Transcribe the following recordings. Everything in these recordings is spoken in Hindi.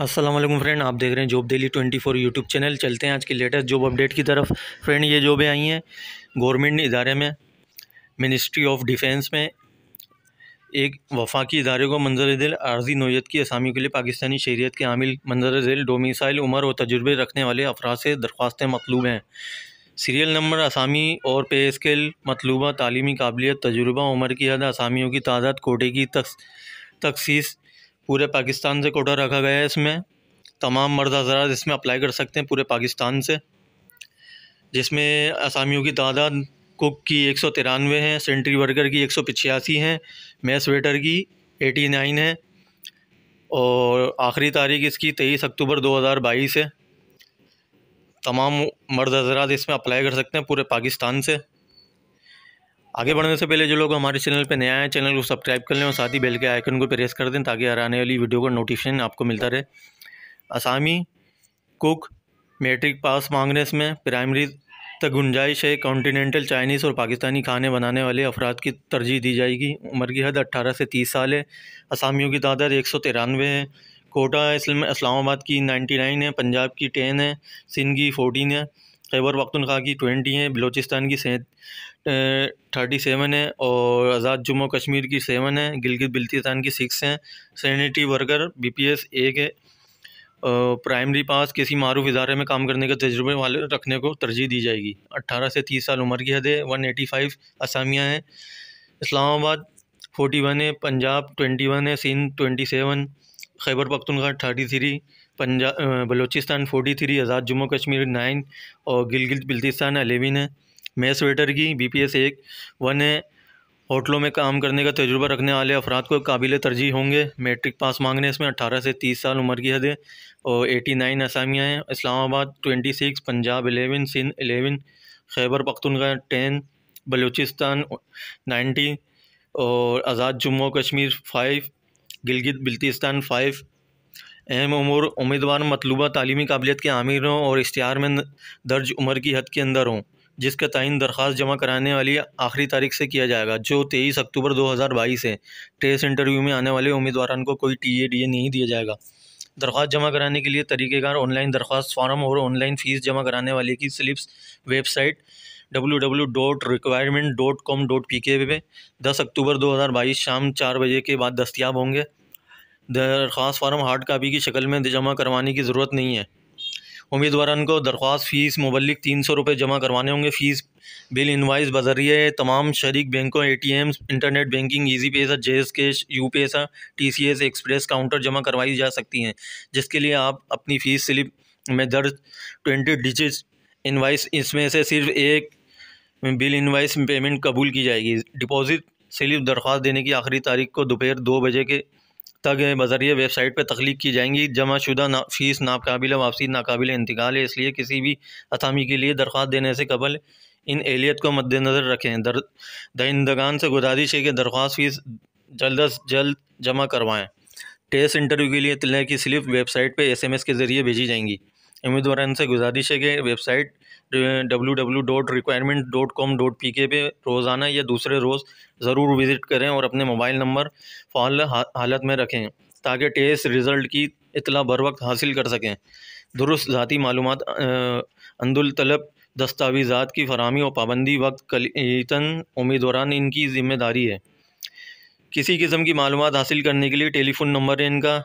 असलम फ्रेंड आप देख रहे हैं जॉब डेली 24 यूट्यूब चैनल चलते हैं आज की लेटेस्ट जॉब अपडेट की तरफ फ्रेंड ये जॉबें आई हैं गवर्नमेंट इदारे में मिनिस्ट्री ऑफ डिफेंस में एक वफाकी इदारे को मंजर दिल आर्जी नोयत की असामियों के लिए पाकिस्तानी शहरीत के आमिल मंजर दिल डोमिसाइल उम्र और तजुर्बे रखने वाले अफराज से दरख्वास्तें मतलूब हैं सीरियल नंबर असामी और पे स्केल मतलूबा तलीमी काबिलियत तजुर्बा उम्र की हद असामियों की तादाद कोटे की तकसीस पूरे पाकिस्तान से कोटा रखा गया है इसमें तमाम मर्द हजरात इसमें अप्लाई कर सकते हैं पूरे पाकिस्तान से जिसमें असामियों की तादाद कुक की एक सौ तिरानवे हैं सेंट्री वर्कर की एक सौ पिचासी हैं मैस वेटर की एटी नाइन है और आखिरी तारीख इसकी तेईस अक्टूबर दो हज़ार बाईस है तमाम मर्द हजरात इसमें अप्लाई कर सकते हैं पूरे पाकिस्तान से आगे बढ़ने से पहले जो लोग हमारे चैनल पर नया है चैनल को सब्सक्राइब कर लें और साथ ही बेल के आइकन को प्रेस कर दें ताकि हर आने वाली वीडियो का नोटिफिकेशन आपको मिलता रहे असामी कुक मैट्रिक पास मांगने में प्राइमरी तक गुंजाइश है कॉन्टीनेंटल चाइनीज़ और पाकिस्तानी खाने बनाने वाले अफराद की तरजीह दी जाएगी उम्र की हद 18 से 30 साल है असामियों की तादाद एक सौ तिरानवे है कोटा इस्लामाबाद की 99 है पंजाब की 10 है सिंध की 14 है खैबर पख्तनखा की ट्वेंटी हैं बलोचिस्तान की थर्टी सेवन है और आज़ाद जम्मू कश्मीर की सेवन है गिलगित बिल्तिस्तान की सिक्स हैं sanitary worker B P S एक है प्राइमरी पास किसी मारूफ़ इदारे में काम करने के तजुर्बे वाले रखने को तरजीह दी जाएगी अट्ठारह से तीस साल उम्र की हद है वन एटी फाइव असामियाँ हैं इस्लामाबाद फोटी वन है पंजाब ट्वेंटी वन है Sindh twenty seven Khyber Pakhtunkhwa thirty three पंजा Balochistan forty three Azad Jammu Kashmir nine और गिलगित बल्तिस्तान अलेवन है मेस वेटर की बी पी एस एक वन है होटलों में काम करने का तजुर्बा रखने वाले अफराद को काबिल तरजीह होंगे मेट्रिक पास मांगने इसमें अठारह से तीस साल उम्र की हद है और एटी नाइन असामियाँ हैं Islamabad twenty six Punjab eleven Sindh eleven Khyber Pakhtunkhwa ten Balochistan ninety और आज़ाद जम्मू कश्मीर फ़ाइव गिलगित बल्तिस्तान फ़ाइव अहम उमूर उम्मीदवार मतलूबा तलीमी काबिलियत के आमिर हों और इश्तहार में दर्ज उम्र की हद के अंदर हों जिसका तयन दरख्वास जमा कराने वाली आखिरी तारीख से किया जाएगा जो तेईस अक्टूबर दो हज़ार बाईस है टेस्ट इंटरव्यू में आने वाले उम्मीदवार को कोई टी ए डी ए नहीं दिया जाएगा दरख्वास्त जमा कराने के लिए तरीक़ेकार ऑनलाइन दरख्वास्त फार्म और ऑनलाइन फ़ीस जमा कराने वाले की slips website W W dot requirement dot com dot P K पे दस अक्टूबर दो हज़ार बाईस शाम चार बजे के बाद दस्तियाब होंगे दरख्वास्त फार्म हार्ड कापी की शक्ल में जमा करवाने की ज़रूरत नहीं है उम्मीदवार को दरख्वास्त फ़ीस मुबलिक तीन सौ रुपये जमा करवाने होंगे फ़ीस बिल इनवाइस बजरिए तमाम शरीक बैंकों A T Ms internet banking Easypaisa JazzCash UPaisa T C S express counter जमा करवाई जा सकती हैं जिसके लिए आप अपनी फ़ीस स्लिप में दर्ज ट्वेंटी डिजिट इनवाइस इसमें से सिर्फ एक बिल इनवाइस पेमेंट कबूल की जाएगी डिपॉजिट स्लिप दरख्वास्त देने की आखिरी तारीख को दोपहर दो बजे के तक बजरिए वेबसाइट पर तख्लीक की जाएंगी जमा शुदा ना, फ़ीस नाकबिल वापसी नाकबिल इंतकाल है इसलिए किसी भी असामी के लिए दरख्वास्त देने से कबल इन एहलीत को मद्दनज़र रखें दर दहिंदगान से गुजारिश है कि दरख्वास्त फ़ीस जल्द अज जल्द जमा करवाएँ टेस्ट इंटरव्यू के लिए इतला की स्लिप वेबसाइट पर एस एम एस के ज़रिए भेजी जाएंगी उम्मीदवार से गुजारिश है कि website W W dot requirement dot com dot P K पे रोज़ाना या दूसरे रोज़ ज़रूर विज़िट करें और अपने मोबाइल नंबर फ़ाल हालत में रखें ताकि टेस्ट रिज़ल्ट की इतला बर वक्त हासिल कर सकें दुरुस्त ज़ाती मालूम अंदुल तलब दस्तावीज़ात की फरहमी और पाबंदी वक्त कलतन उम्मीदवार इनकी ज़िम्मेदारी है किसी किस्म की मालूम हासिल करने के लिए टेलीफ़ोन नंबर है इनका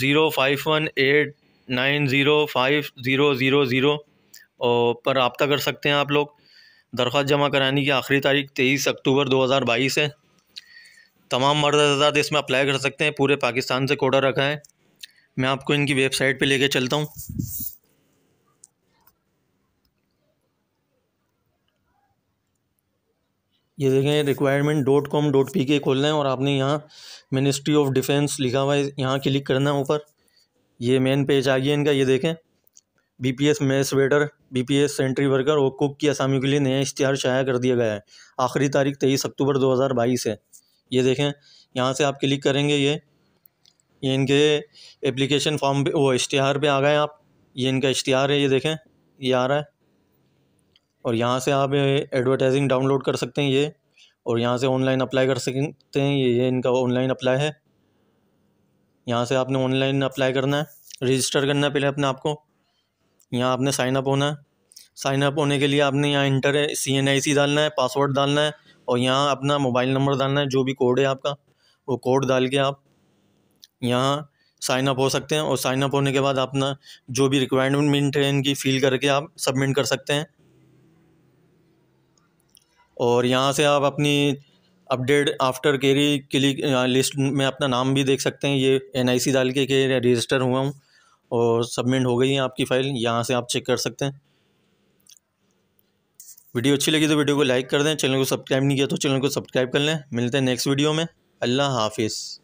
zero five one eight nine zero five zero zero zero और पर रबता कर सकते हैं आप लोग दरख्वास्त जमा कराने की आखिरी तारीख तेईस अक्टूबर दो हज़ार बाईस है तमाम मर्द आज़ाद इसमें अप्लाई कर सकते हैं पूरे पाकिस्तान से कोटा रखा है मैं आपको इनकी वेबसाइट पे लेके चलता हूँ ये देखें requirement dot com dot P K खोलना है और आपने यहाँ मिनिस्ट्री ऑफ डिफेंस लिखा हुआ है यहाँ क्लिक करना है ऊपर ये मेन पेज आ गया इनका ये देखें BPS mess waiter BPS sanitary worker और कुक की आसामियों के लिए नया इश्तहार शाया कर दिया गया है आखिरी तारीख तेईस अक्टूबर 2022 है ये देखें यहाँ से आप क्लिक करेंगे ये ये इनके एप्लीकेशन फॉर्म पे वो इश्तिहार पे आ गए आप ये इनका इश्तिहार है ये देखें ये आ रहा है और यहाँ से आप एडवर्टाइजिंग डाउनलोड कर सकते हैं ये और यहाँ से ऑनलाइन अप्लाई कर सकते हैं ये इनका ऑनलाइन अप्लाई है यहाँ से आपने ऑनलाइन अप्लाई करना है रजिस्टर करना है पहले अपने आपको यहाँ आपने साइनअप होना है साइनअप होने के लिए आपने यहाँ इंटर सी एन आई सी डालना है पासवर्ड डालना है और यहाँ अपना मोबाइल नंबर डालना है जो भी कोड है आपका वो कोड डाल के आप यहाँ साइनअप हो सकते हैं और साइनअप होने के बाद अपना जो भी रिक्वायरमेंट है इनकी फ़िल करके आप सबमिट कर सकते हैं और यहाँ से आप अपनी अपडेट आफ्टर केरी के लिए लिस्ट में अपना नाम भी देख सकते हैं ये एनआईसी डाल के रजिस्टर हुआ हूँ और सबमिट हो गई है आपकी फ़ाइल यहाँ से आप चेक कर सकते हैं वीडियो अच्छी लगी तो वीडियो को लाइक कर दें चैनल को सब्सक्राइब नहीं किया तो चैनल को सब्सक्राइब कर लें मिलते हैं नेक्स्ट वीडियो में अल्लाह हाफिज़